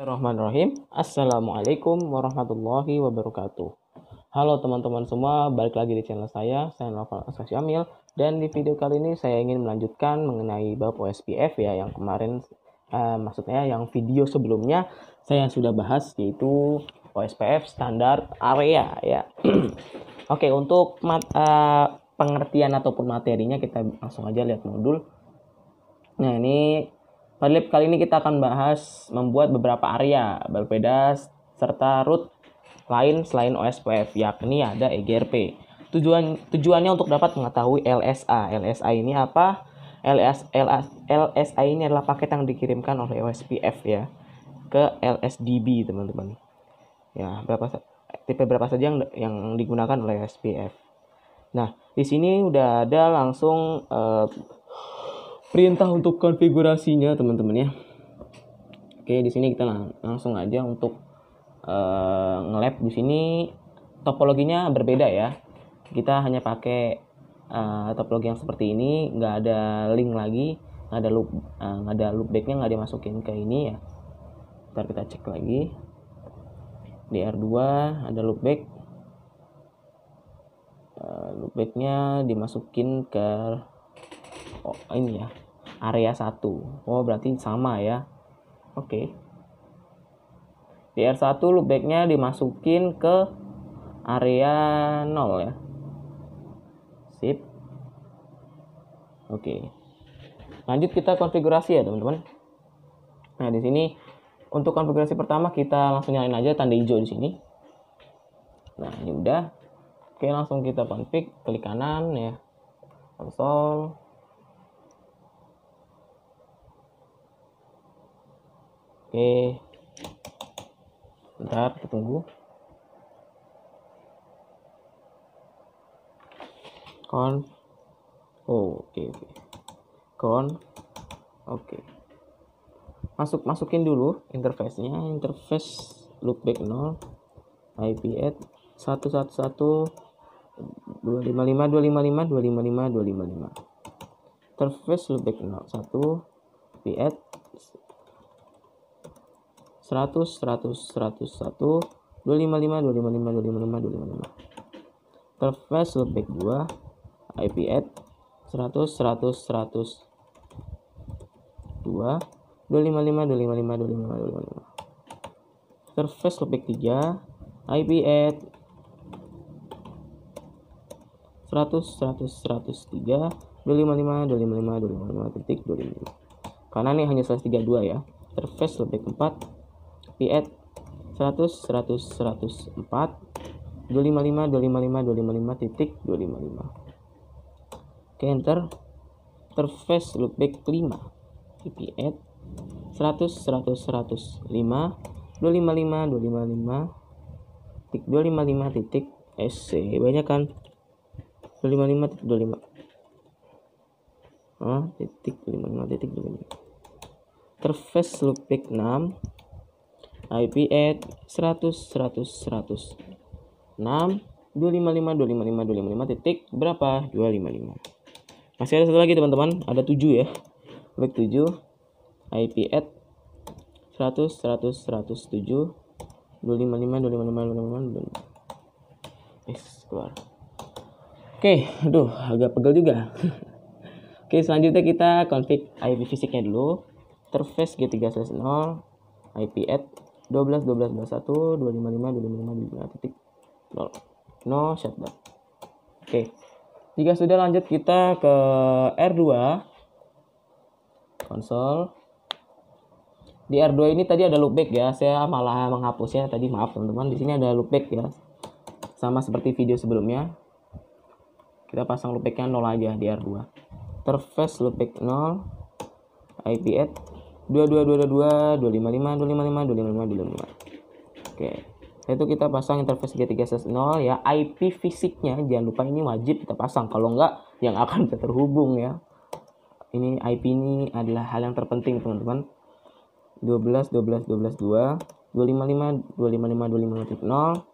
Bismillahirrahmanirrahim. Assalamualaikum warahmatullahi wabarakatuh. Halo teman-teman semua, balik lagi di channel saya, saya Novel Asasi Amil. Dan di video kali ini saya ingin melanjutkan mengenai bab OSPF ya, yang kemarin, eh, maksudnya yang video sebelumnya saya sudah bahas yaitu OSPF standar area ya. Oke, untuk mat, eh, pengertian ataupun materinya kita langsung aja lihat modul. Nah ini pada lip kali ini kita akan bahas membuat beberapa area berbeda serta root lain selain OSPF yakni ada EGRP. Tujuan tujuannya untuk dapat mengetahui LSA. LSA ini apa? LS, LS, LSA ini adalah paket yang dikirimkan oleh OSPF ya ke LSDB teman-teman. Ya, berapa tipe berapa saja yang yang digunakan oleh OSPF. Nah, di sini udah ada langsung uh, perintah untuk konfigurasinya teman-teman ya oke di sini kita lang langsung aja untuk uh, ngelab di sini topologinya berbeda ya kita hanya pakai uh, topologi yang seperti ini nggak ada link lagi nggak ada loop uh, nggak ada loopbacknya nggak dimasukin ke ini ya ntar kita cek lagi dr 2 ada loopback uh, loopbacknya dimasukin ke oh, ini ya area satu oh berarti sama ya oke okay. di R1 loopbacknya dimasukin ke area 0 ya sip oke okay. lanjut kita konfigurasi ya teman-teman nah di sini untuk konfigurasi pertama kita langsung nyalain aja tanda hijau di sini nah ini udah oke langsung kita konfig klik kanan ya konsol oke bentar kita tunggu con oh, oke okay, oke okay. con oke okay. masuk masukin dulu interface-nya interface loopback 0 IP at 111 255 255 255 255 interface loopback 0 1 IP at 100 100 1, 255 255 255 255 interface loopback 2 IP at 100 100 100 2 255 255 255 255 interface loopback 3 IP at 100 100 103 255 255 255 titik 255 karena ini hanya slash 32 ya interface loopback 4 piet 100 100 104 255 255 255 titik 255 oke enter interface loopback 5 piet 100 100 105 255 255 titik 255 titik sc banyak kan 255 titik 25 ah titik 55 titik 25 interface loopback 6 IP at 100 100 100 6 255 255 255 titik berapa 255 masih ada satu lagi teman-teman ada 7 ya back 7 IP at 100 100 107 255 255 255 255 yes, keluar oke okay, aduh agak pegel juga oke okay, selanjutnya kita config IP fisiknya dulu interface G3 0 IP at 12 12 21 255 255 25 titik 0 no shutdown oke okay. jika sudah lanjut kita ke R2 konsol di R2 ini tadi ada loopback ya saya malah menghapusnya tadi maaf teman-teman di sini ada loopback ya sama seperti video sebelumnya kita pasang loopbacknya 0 aja di R2 interface loopback 0 IP at dua dua dua dua dua lima lima dua lima lima dua lima lima dua lima lima oke itu kita pasang interface G360 ya IP fisiknya jangan lupa ini wajib kita pasang kalau enggak yang akan terhubung ya ini IP ini adalah hal yang terpenting teman-teman 12 12 12 2 255 255 255 0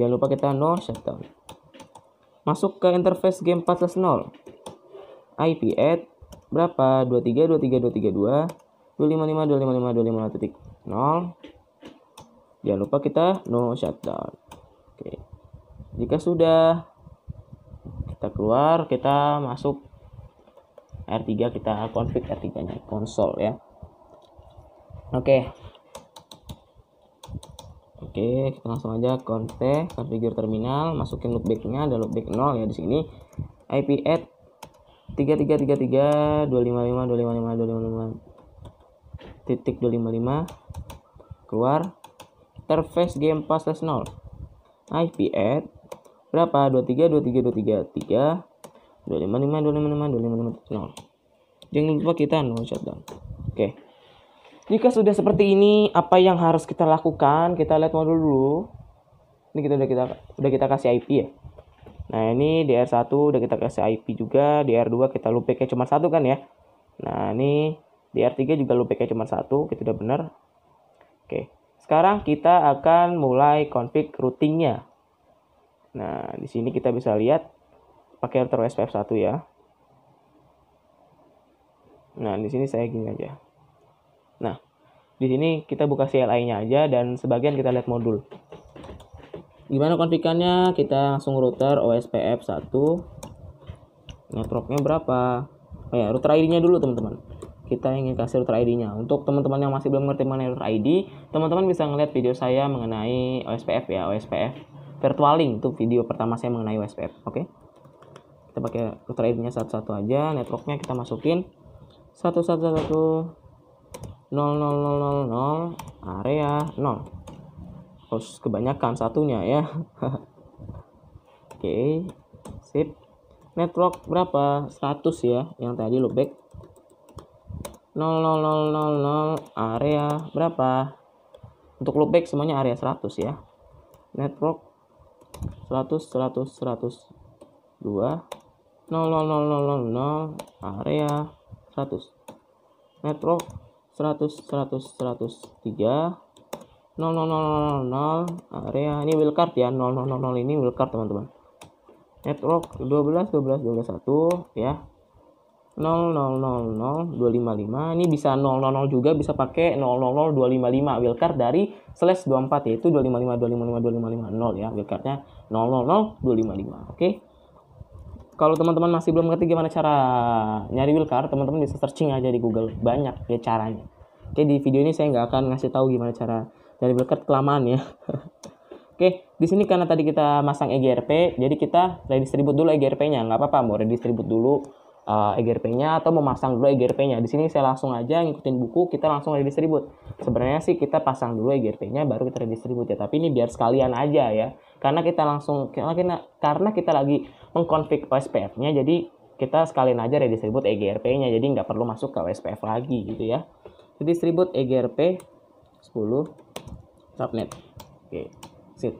jangan lupa kita no shutdown masuk ke interface game 410 IP at berapa 23 23 232 255 255 255 titik 0 jangan lupa kita no shutdown oke jika sudah kita keluar kita masuk R3 kita config R3 nya konsol ya oke oke kita langsung aja config configure terminal masukin loopback nya ada loopback 0 ya di sini IP at 3333 255 255 255 titik 255 keluar interface game pass 0 IP at berapa 23 23 23 3 255 255 255 0 jangan lupa kita no shutdown oke okay. jika sudah seperti ini apa yang harus kita lakukan kita lihat modul dulu ini kita udah kita udah kita kasih IP ya nah ini di R1 udah kita kasih IP juga di R2 kita loopbacknya cuma satu kan ya nah ini di R3 juga loopbacknya cuma satu, itu udah benar. Oke, sekarang kita akan mulai config routingnya. Nah, di sini kita bisa lihat pakai router SPF 1 ya. Nah, di sini saya gini aja. Nah, di sini kita buka CLI-nya aja dan sebagian kita lihat modul. Gimana konfikannya? Kita langsung router OSPF 1. Networknya berapa? Oh ya, router ID-nya dulu teman-teman kita ingin kasih router ID-nya. Untuk teman-teman yang masih belum mengerti mengenai router ID, teman-teman bisa ngeliat video saya mengenai OSPF ya, OSPF virtual link itu video pertama saya mengenai OSPF, oke? Okay? Kita pakai router ID-nya satu-satu aja, networknya kita masukin satu satu satu nol nol nol nol nol area nol terus kebanyakan satunya ya oke okay. sip network berapa 100 ya yang tadi back 0000 area berapa untuk loopback semuanya area 100 ya network 100 100 100 2 0 0 0 0 0 0 area 100 network 100 100 103 0 0 0 0 0 area ini wildcard ya 0 0 0 0 ini wildcard teman-teman network 12 12 12 1 ya 000255 ini bisa 000 juga bisa pakai 0000255 wildcard dari slash 24 yaitu 255 255 255 0 ya wildcardnya 000255 oke kalau teman-teman masih belum ngerti gimana cara nyari wildcard teman-teman bisa searching aja di Google banyak ya caranya oke di video ini saya nggak akan ngasih tahu gimana cara nyari wildcard kelamaan ya Oke, di sini karena tadi kita masang EGRP, jadi kita redistribut dulu EGRP-nya. Nggak apa-apa, mau redistribut dulu uh, eh, EGRP-nya atau memasang dulu EGRP-nya. Di sini saya langsung aja ngikutin buku, kita langsung redistribut. Sebenarnya sih kita pasang dulu EGRP-nya baru kita redistribut ya, tapi ini biar sekalian aja ya. Karena kita langsung karena kita lagi mengkonfig OSPF-nya jadi kita sekalian aja redistribut EGRP-nya jadi nggak perlu masuk ke OSPF lagi gitu ya. Redistribut EGRP 10 subnet. Oke, sip.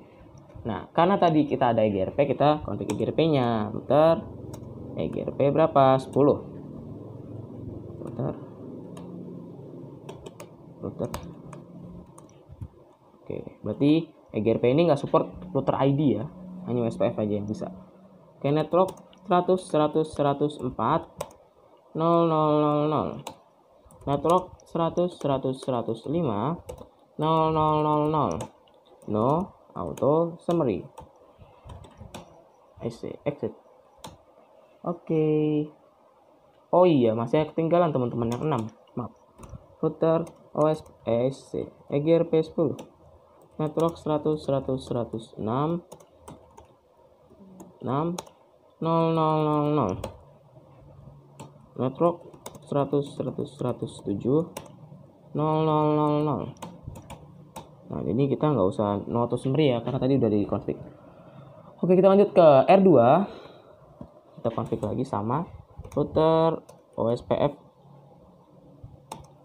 Nah, karena tadi kita ada EGRP, kita konfig EGRP-nya, router, EGRP berapa 10 putar router oke berarti EGRP ini nggak support router ID ya hanya USPF aja yang bisa oke network 100 100 104 0 0 0 0 network 100 100 105 0 0 0 0 no auto summary I see exit Oke. Okay. Oh iya, masih ketinggalan teman-teman yang 6. Maaf. Footer OS Eger p 10. Network 100 100 106 6 0 0 0 0. Network 100 100 107 0 0 0 0. Nah, ini kita nggak usah notus sendiri ya, karena tadi udah konflik. Oke, kita lanjut ke R2 kita konfig lagi sama router OSPF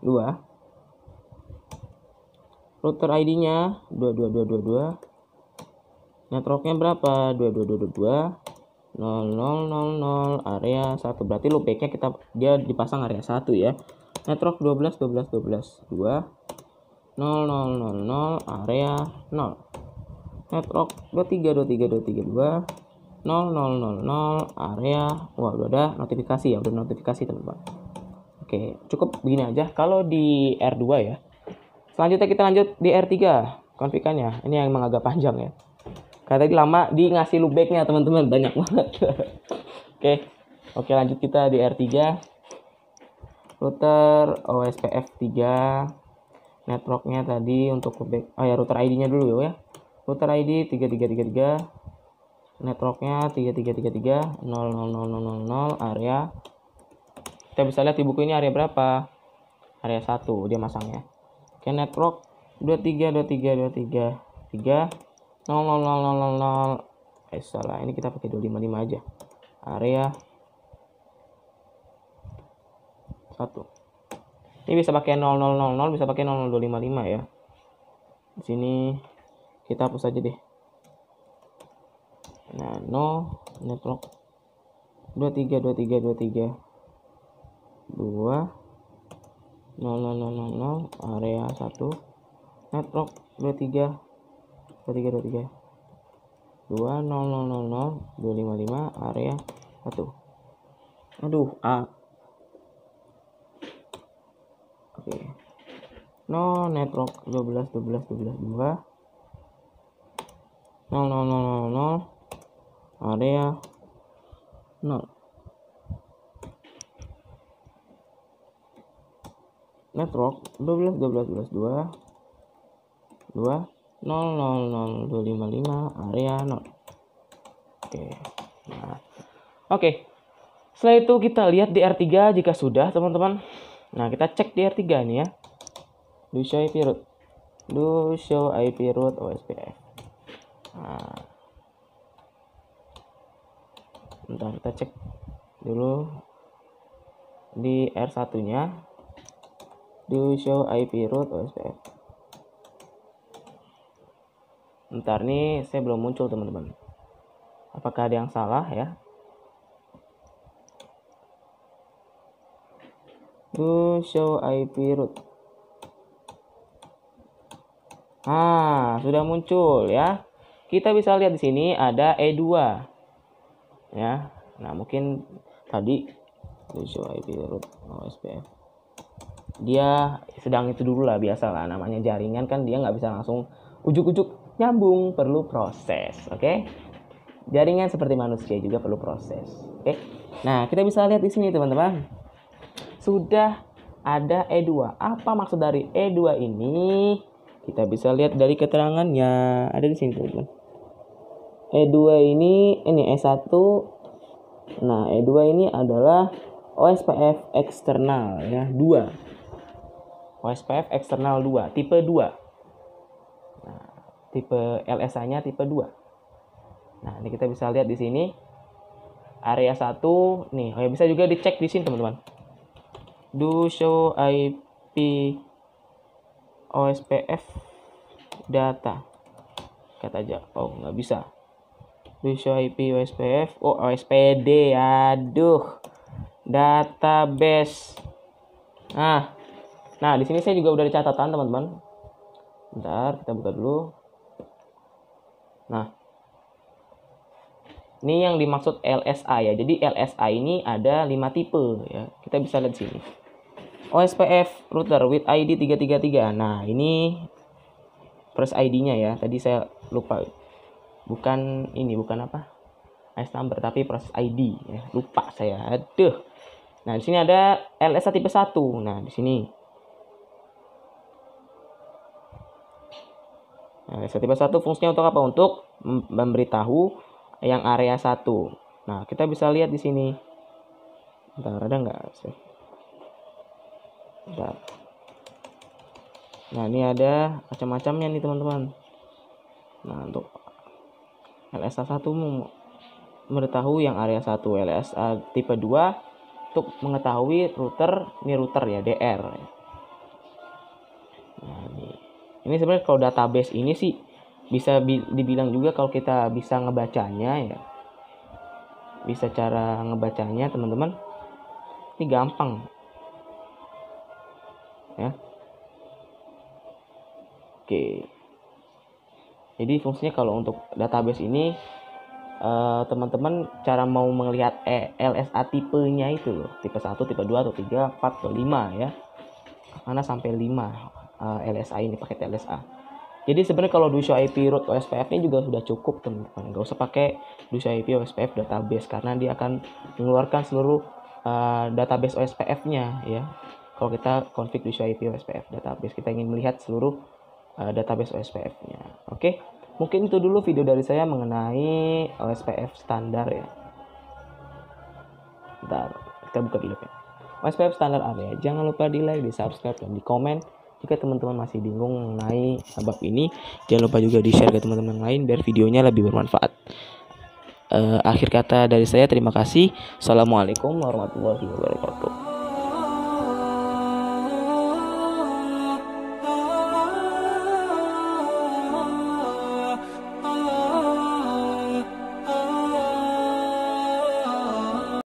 2 router ID nya 22222 networknya berapa 22222 0000 area 1 berarti loop nya kita dia dipasang area 1 ya network 12 12 12 2 0000 area 0 network 23 23 23 2 0000 area wah udah ada notifikasi ya udah notifikasi teman-teman oke cukup begini aja kalau di R2 ya selanjutnya kita lanjut di R3 konfigannya ini yang emang agak panjang ya karena tadi lama di ngasih loopbacknya teman-teman banyak banget oke oke lanjut kita di R3 router OSPF 3 networknya tadi untuk loopback oh ya router ID nya dulu ya, ya. router ID 3333 networknya 3333 area kita bisa lihat di buku ini area berapa area 1 dia masangnya oke network 232323 eh salah ini kita pakai 255 aja area 1 ini bisa pakai 0000 bisa pakai 00255 ya di sini kita hapus aja deh nano network 23 23 23 2 0 0 0 0 area 1 network 23 23 23 2 0 0 0 0 255 area 1 aduh A oke no network 12 12 12 2 0 0 0 0 0 area 0 network 12 12 12 2 2 0 0 0 255 area 0 oke okay. nah. oke okay. setelah itu kita lihat di R3 jika sudah teman-teman nah kita cek di R3 nih ya do show IP root do show IP root OSPF nah bentar kita cek dulu di R1 nya di show IP root OSPF oh, bentar nih saya belum muncul teman-teman apakah ada yang salah ya do show IP root ah sudah muncul ya kita bisa lihat di sini ada E2 ya nah mungkin tadi OSPF dia sedang itu dulu lah biasa lah namanya jaringan kan dia nggak bisa langsung ujuk-ujuk nyambung perlu proses oke okay? jaringan seperti manusia juga perlu proses oke okay? nah kita bisa lihat di sini teman-teman sudah ada E2 apa maksud dari E2 ini kita bisa lihat dari keterangannya ada di sini teman-teman E2 ini ini E1 nah E2 ini adalah OSPF eksternal ya 2 OSPF eksternal 2 tipe 2 nah, tipe LSA nya tipe 2 nah ini kita bisa lihat di sini area 1 nih oh ya bisa juga dicek di sini teman-teman do show IP OSPF data kata aja oh nggak bisa IP OSPF oh OSPD aduh database nah nah di sini saya juga udah ada catatan teman-teman bentar kita buka dulu nah ini yang dimaksud LSA ya. Jadi LSA ini ada lima tipe ya. Kita bisa lihat sini. OSPF router with ID 333. Nah, ini first ID-nya ya. Tadi saya lupa bukan ini bukan apa S number tapi proses ID ya, lupa saya aduh nah di sini ada LSA tipe 1 nah di sini nah, LSA tipe 1 fungsinya untuk apa untuk memberitahu yang area 1 nah kita bisa lihat di sini Bentar, ada nggak sih Bentar. nah ini ada macam-macamnya nih teman-teman nah untuk LSA1 mengetahui yang area 1 LSA tipe 2 untuk mengetahui router ini router ya DR ya. nah, ini, ini sebenarnya kalau database ini sih bisa dibilang juga kalau kita bisa ngebacanya ya bisa cara ngebacanya teman-teman ini gampang ya oke jadi fungsinya kalau untuk database ini eh, teman-teman uh, cara mau melihat e, LSA tipenya itu loh tipe 1 tipe 2 atau 3 4 atau 5 ya karena sampai 5 uh, eh, LSA ini paket LSA jadi sebenarnya kalau Duso IP root OSPF ini juga sudah cukup teman-teman nggak usah pakai Duso IP OSPF database karena dia akan mengeluarkan seluruh uh, database OSPF nya ya kalau kita config Duso IP OSPF database kita ingin melihat seluruh Eh, database OSPF-nya. Oke, mungkin itu dulu video dari saya mengenai OSPF standar ya. Bentar, kita buka dulu ya. OSPF standar area. Jangan lupa di like, di subscribe, dan di komen. Jika teman-teman masih bingung mengenai bab ini, jangan lupa juga di share ke teman-teman lain biar videonya lebih bermanfaat. Uh, akhir kata dari saya, terima kasih. Assalamualaikum warahmatullahi wabarakatuh.